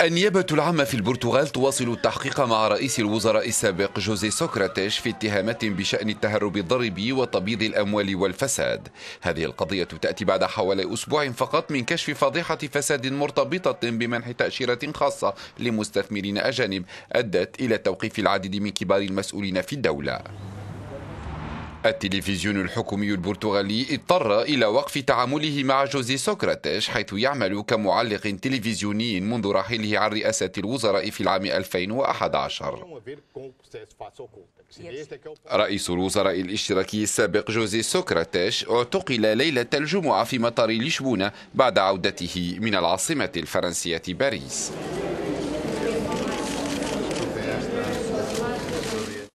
النيابة العامة في البرتغال تواصل التحقيق مع رئيس الوزراء السابق جوزي سوكراتيش في اتهامات بشأن التهرب الضريبي وتبييض الأموال والفساد هذه القضية تأتي بعد حوالي أسبوع فقط من كشف فضيحة فساد مرتبطة بمنح تأشيرة خاصة لمستثمرين أجانب أدت إلى توقيف العديد من كبار المسؤولين في الدولة التلفزيون الحكومي البرتغالي اضطر إلى وقف تعامله مع جوزي سوكراتيش حيث يعمل كمعلق تلفزيوني منذ رحيله عن رئاسة الوزراء في العام 2011 رئيس الوزراء الاشتراكي السابق جوزي سوكراتيش اعتقل ليلة الجمعة في مطار لشبونة بعد عودته من العاصمة الفرنسية باريس